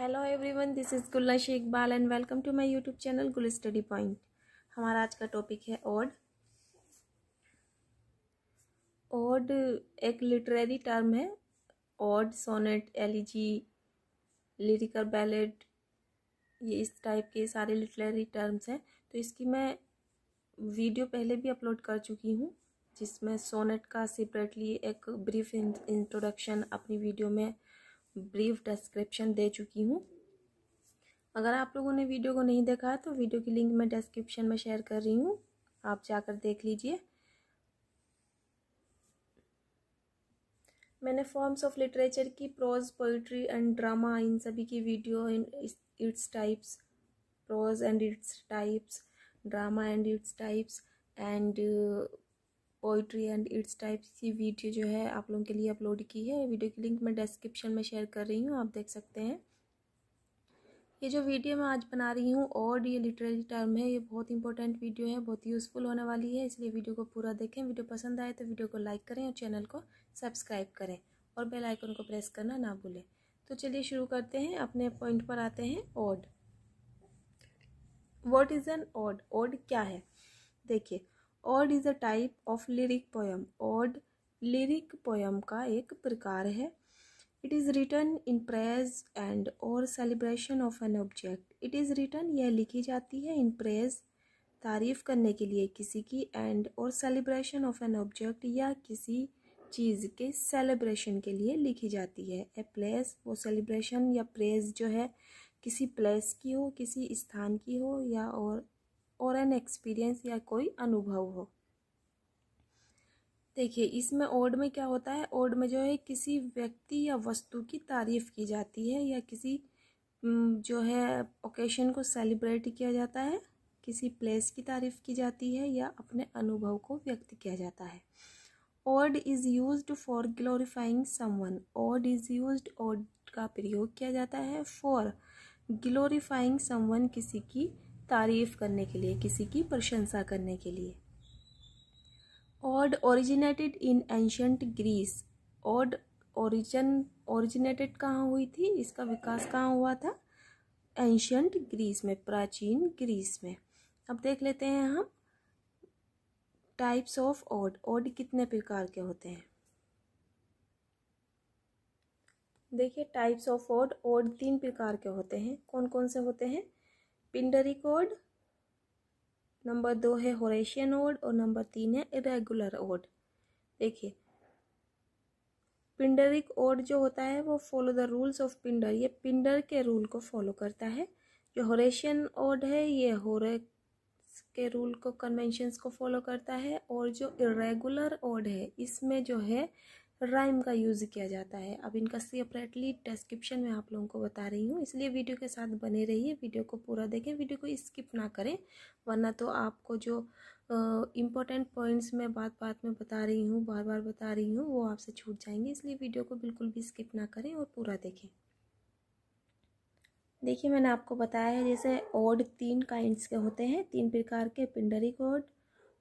Hello everyone this is Gulla Sheikh Bal and welcome to my YouTube channel Gul study point हमारा आज का topic है ode ode एक लिटरेरी टर्म है ode sonnet elegy lyrical ballad ये इस टाइप के सारे लिटरेरी टर्म्स हैं तो इसकी मैं वीडियो पहले भी अपलोड कर चुकी हूँ जिसमें सोनेट का सेपरेटली एक ब्रीफ इंट्रोडक्शन अपनी वीडियो में ब्रीफ डिस्क्रिप्शन दे चुकी हूँ अगर आप लोगों ने वीडियो को नहीं देखा है तो वीडियो की लिंक मैं डिस्क्रिप्शन में शेयर कर रही हूँ आप जाकर देख लीजिए मैंने फॉर्म्स ऑफ लिटरेचर की प्रोज पोइट्री एंड ड्रामा इन सभी की video in its types prose and its types drama and its types and poetry and its types की वीडियो जो है आप लोगों के लिए अपलोड की है वीडियो की लिंक मैं डिस्क्रिप्शन में शेयर कर रही हूँ आप देख सकते हैं ये जो वीडियो मैं आज बना रही हूँ और ये लिटरेरी टर्म है ये बहुत इंपॉर्टेंट वीडियो है बहुत यूज़फुल होने वाली है इसलिए वीडियो को पूरा देखें वीडियो पसंद आए तो वीडियो को लाइक करें और चैनल को सब्सक्राइब करें और बेल आइकन को प्रेस करना ना भूलें तो चलिए शुरू करते हैं अपने पॉइंट पर आते हैं ode what is an ode ode क्या है देखिए ode is a type of lyric poem ode lyric poem का एक प्रकार है it is written in praise and और celebration of an object it is written यह लिखी जाती है इन प्रेज तारीफ़ करने के लिए किसी की एंड और सेलिब्रेशन ऑफ एन ऑब्जेक्ट या किसी चीज़ के सेलिब्रेशन के लिए लिखी जाती है ए प्लेस वो सेलिब्रेशन या प्रेज जो है किसी प्लेस की हो किसी स्थान की हो या और और एन एक्सपीरियंस या कोई अनुभव हो देखिए इसमें ओड में क्या होता है ओड में जो है किसी व्यक्ति या वस्तु की तारीफ की जाती है या किसी जो है ओकेशन को सेलिब्रेट किया जाता है किसी प्लेस की तारीफ की जाती है या अपने अनुभव को व्यक्त किया जाता है ode is use for glorifying someone ode is use ode का प्रयोग किया जाता है फॉर ग्लोरीफाइंग समवन किसी की तारीफ करने के लिए किसी की प्रशंसा करने के लिए ode originated in ancient Greece ode origin originated कहाँ हुई थी इसका विकास कहाँ हुआ था एंशंट ग्रीस में प्राचीन ग्रीस में अब देख लेते हैं हम टाइप्स ऑफ ऑड ऑड कितने प्रकार के होते हैं देखिए टाइप्स ऑफ ऑड ऑड तीन प्रकार के होते हैं कौन कौन से होते हैं पिंडरी कोड नंबर दो है होरेशियन ओड और नंबर तीन है इरेगुलर ओड देखिए पिंडरिक ओड जो होता है वो follow the rules of Pindar ये पिंडर के रूल को फॉलो करता है जो होरेशियन ओड है ये होरे के रूल को कन्वेंशंस को फॉलो करता है और जो इरेगुलर ओड है इसमें जो है राइम का यूज़ किया जाता है अब इनका सेपरेटली डिस्क्रिप्शन में आप लोगों को बता रही हूँ इसलिए वीडियो के साथ बने रहिए वीडियो को पूरा देखें वीडियो को स्किप ना करें वरना तो आपको जो इम्पोर्टेंट पॉइंट्स मैं बात बात में बता रही हूँ बार बार बता रही हूँ वो आपसे छूट जाएंगे इसलिए वीडियो को बिल्कुल भी स्किप ना करें और पूरा देखें देखिए मैंने आपको बताया है जैसे ओड तीन काइंड्स के होते हैं तीन प्रकार के Pindaric ode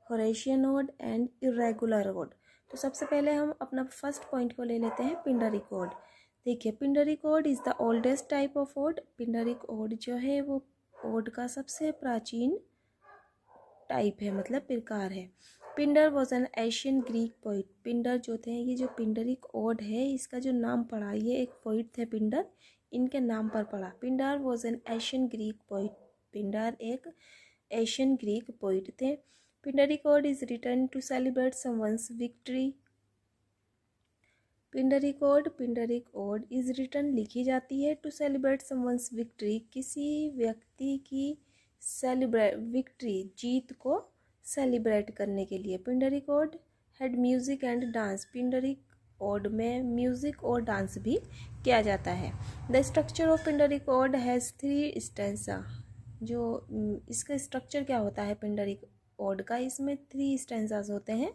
Horatian ode and irregular ode तो सबसे पहले हम अपना फर्स्ट पॉइंट को ले लेते हैं पिंडरी कोड देखिए Pindaric ode is the oldest type of ode Pindaric ode जो है वो ओड का सबसे प्राचीन टाइप है मतलब प्रकार है Pindar was an Asian Greek poet Pindar जो थे ये जो पिंडरिक ओड है इसका जो नाम पड़ा ये एक पोइट थे पिंडर इनके नाम पर पड़ा Pindar was an Asian Greek poet Pindar एक एशियन ग्रीक पोइट थे Pindari code is written to celebrate someone's victory. Pindaric ode Pindaric ode is written लिखी जाती है टू सेलिब्रेट समवंस विक्ट्री किसी व्यक्ति की सेलिब्रेट विक्ट्री जीत को सेलिब्रेट करने के लिए Pindaric ode had music and dance Pindaric ode में म्यूज़िक और डांस भी किया जाता है the structure of Pindaric ode has three stanza जो इसका स्ट्रक्चर क्या होता है पिंडरी ओड का इसमें थ्री स्टेंजाज होते हैं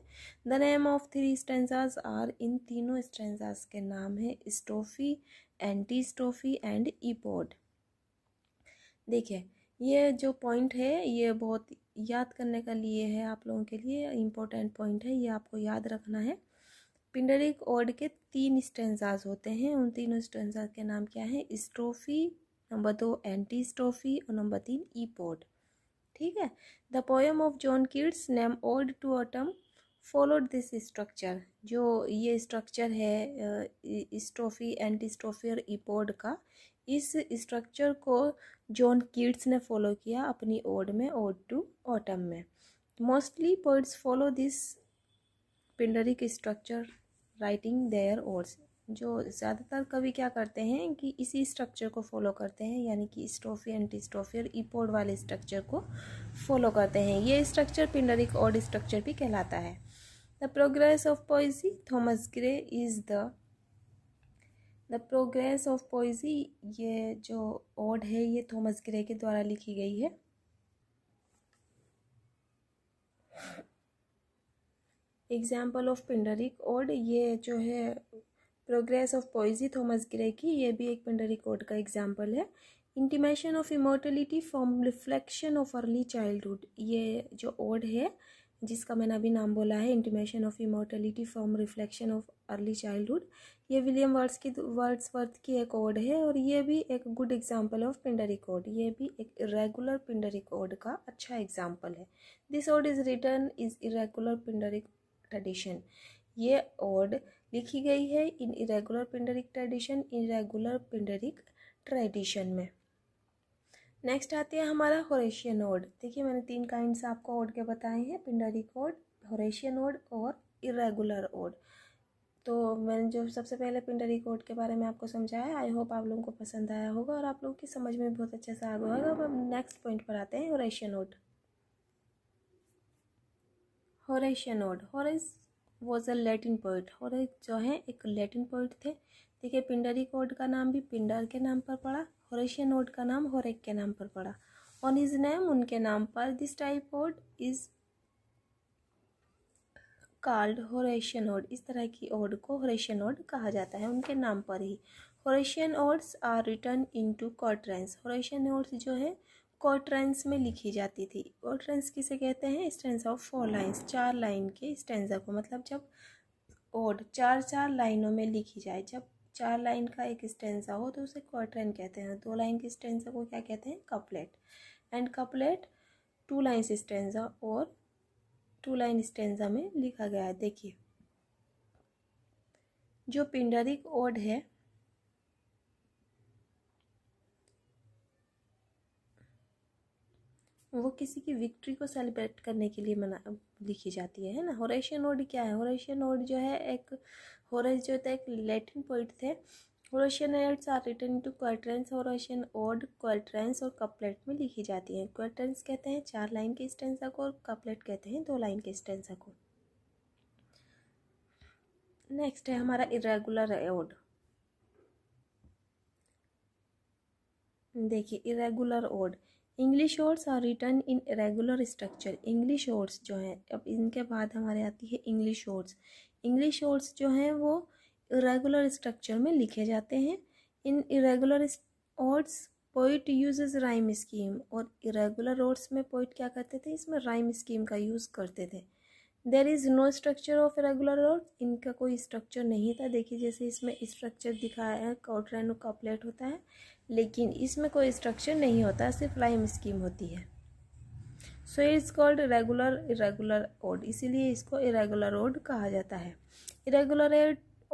the name of three stanzas are इन तीनों स्टेंजाज के नाम है स्टोफी एंटी स्टोफी एंड ईपोड देखिए ये जो पॉइंट है ये बहुत याद करने का लिए है आप लोगों के लिए इम्पोर्टेंट पॉइंट है ये आपको याद रखना है पिंडरिक ओड के तीन स्टेंजाज होते हैं उन तीनों स्टेंजाज के नाम क्या है स्ट्रोफी नंबर दो एंटी स्ट्रोफी और नंबर तीन ईपोड ठीक है the poem of John Keats name ode to autumn followed this structure जो ये स्ट्रक्चर है स्ट्रोफी एंटी और ईपोड का इस स्ट्रक्चर को जॉन किड्स ने फॉलो किया अपनी ओड में ओड टू ऑटम में mostly poets follow this Pindaric structure writing their odes जो ज़्यादातर कवि क्या करते हैं कि इसी स्ट्रक्चर को फॉलो करते हैं यानी कि स्टोफी एंटी स्टोफी और इपोड वाले स्ट्रक्चर को फॉलो करते हैं ये स्ट्रक्चर पिंडरिक ऑड स्ट्रक्चर भी कहलाता है the progress of poesy Thomas Gray is the the progress of poesy ये जो ऑड है ये थॉमस ग्रे के द्वारा लिखी गई है एग्जाम्पल ऑफ पिंडरिक ऑड ये जो है progress of poesy Thomas Gray की ये भी एक पंडरी कोड का एग्जाम्पल है intimation of immortality from reflection of early childhood ये जो ओड है जिसका मैंने अभी नाम बोला है intimation of immortality from reflection of early childhood ये विलियम वर्ड्स की वर्ड्स वर्थ की एक ओड है और ये भी एक good example of Pindaric ode ये भी एक इरेगुलर पिंडरी कोड का अच्छा एग्जाम्पल है this ode is written is irregular Pindaric tradition ये ओड लिखी गई है in irregular Pindaric tradition in regular Pindaric tradition में नेक्स्ट आते हैं हमारा होरेशियन ओड देखिए मैंने तीन काइंड्स आपको ओड के बताए हैं पिंडरिक ओड होरेशियन ओड और इरेगुलर ओड तो मैंने जो सबसे पहले पिंडरी कोड के बारे में आपको समझाया आई होप आप लोगों को पसंद आया होगा और आप लोगों की समझ में बहुत अच्छे से आगे होगा अब हम नेक्स्ट पॉइंट पर आते हैं Horatian ode Horatian ode Horace was a Latin poet और जो है एक लैटिन पोइट थे देखिए पिंडरी कोड का नाम भी पिंडर के नाम पर पड़ा होरेशिया नोट का नाम होरेक के नाम पर पड़ा ऑन इज नेम उनके नाम पर this type ode is called Horatian ode इस तरह की ओड को होरेशियन ओड कहा जाता है उनके नाम पर ही Horatian odes are written into quatrains Horatian odes जो है कॉट्रेंस में लिखी जाती थी कॉट्रेंस किसे कहते हैं स्टेंस ऑफ फोर लाइन्स चार लाइन के स्टेंजा को मतलब जब ओड चार चार लाइनों में लिखी जाए जब चार लाइन का एक स्टेंजा हो तो उसे क्वार्टरन कहते हैं दो लाइन के स्टेंजा को क्या कहते हैं couplet and couplet two line stanza और टू लाइन स्टेंजा में लिखा गया है देखिए जो पिंडरिक ओड है वो किसी की विक्ट्री को सेलिब्रेट करने के लिए मना लिखी जाती है ना होरेशियन ओड क्या है होरेशियन ओड जो है एक होरेस जो था एक लैटिन पोइट थे Horatian odes are written to quatrains Horatian ode quatrains और कपलेट में लिखी जाती है क्वार्टरेंस कहते हैं चार लाइन के स्टेंसा को और कपलेट कहते हैं दो लाइन के स्टेंसा को नेक्स्ट है हमारा इरेगुलर ओड देखिए irregular ode English words are written in regular structure English words जो हैं अब इनके बाद हमारे आती है इंग्लिश वर्ड्स इंग्लिश वर्ड्स जो हैं वो रेगुलर स्ट्रक्चर में लिखे जाते हैं in irregular words poet uses rhyme scheme और इरेगुलर वर्ड्स में पोइट क्या करते थे इसमें राइम स्कीम का यूज़ करते थे there is no structure of regular ode इनका कोई स्ट्रक्चर नहीं था देखिए जैसे इसमें स्ट्रक्चर दिखाया है कॉट्रेनो कॉपलेट होता है लेकिन इसमें कोई स्ट्रक्चर नहीं होता सिर्फ लाइम स्कीम होती है so it's called regular irregular ode इसीलिए इसको इरेगुलर रोड कहा जाता है irregular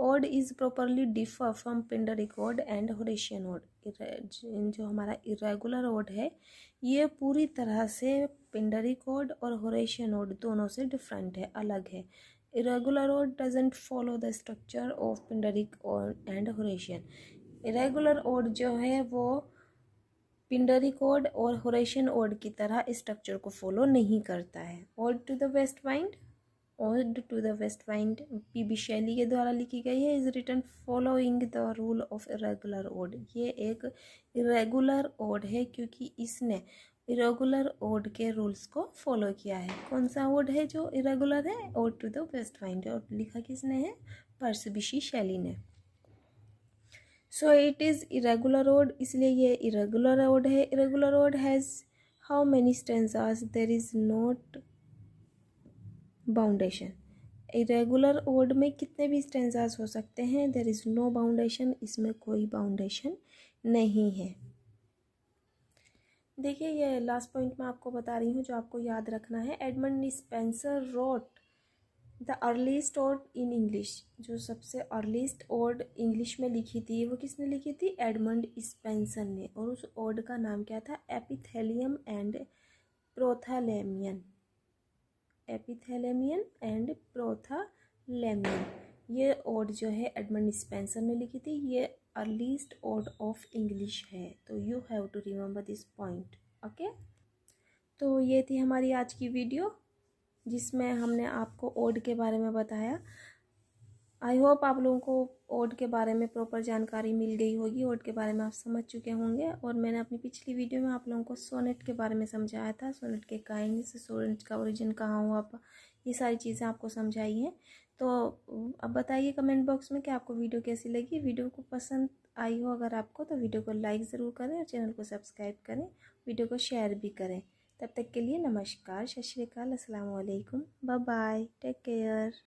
ode is properly differ from Pindaric ode and Horatian ode जो हमारा इरेगुलर ओड है ये पूरी तरह से पिंडरिक ओड और होरेशियन ओड दोनों से डिफरेंट है अलग है irregular ode doesn't follow the structure of Pindaric and and irregular ode जो है वो पिंडरिक ओड और होरेशियन ओड की तरह स्ट्रक्चर को फॉलो नहीं करता है ode to the west wind ode to the west wind P B Shelley के द्वारा लिखी गई है is written following the rule of irregular ode ये एक इरेगुलर ओड है क्योंकि इसने इरेगुलर ओड के रूल्स को फॉलो किया है कौन सा ओड है जो इरेगुलर है ode to the west wind और लिखा किसने है पर्सबिशी शैली ने so it is irregular odd इसलिए ये इरेगुलर ओड है irregular ode has how many stanzas there is not boundation irregular word में कितने भी स्टेंजाज हो सकते हैं देर इज़ नो बाउंडेशन इसमें कोई बाउंडेशन नहीं है देखिए ये लास्ट पॉइंट मैं आपको बता रही हूँ जो आपको याद रखना है Edmund Spenser wrote the earliest ode in English जो सबसे अर्लीस्ट ओड इंग्लिश में लिखी थी वो किसने लिखी थी एडमंड स्पेंसर ने और उस ओड का नाम क्या था epithalamion and prothalamion epithalamion and prothalamion ये ओड जो है एडमंड स्पेंसर ने लिखी थी ये अर्लीस्ट ओड ऑफ इंग्लिश है तो you have to remember this point okay तो ये थी हमारी आज की वीडियो जिसमें हमने आपको ओड के बारे में बताया आई होप आप लोगों को ओड के बारे में प्रॉपर जानकारी मिल गई होगी ओड के बारे में आप समझ चुके होंगे और मैंने अपनी पिछली वीडियो में आप लोगों को सोनेट के बारे में समझाया था सोनेट के काइंड सोनेट का ओरिजिन कहाँ हुआ आप ये सारी चीज़ें आपको समझाई हैं तो अब बताइए कमेंट बॉक्स में कि आपको वीडियो कैसी लगी वीडियो को पसंद आई हो अगर आपको तो वीडियो को लाइक ज़रूर करें और चैनल को सब्सक्राइब करें वीडियो को शेयर भी करें तब तक के लिए नमस्कार सत श्रीकाल असलकुम बाय टेक केयर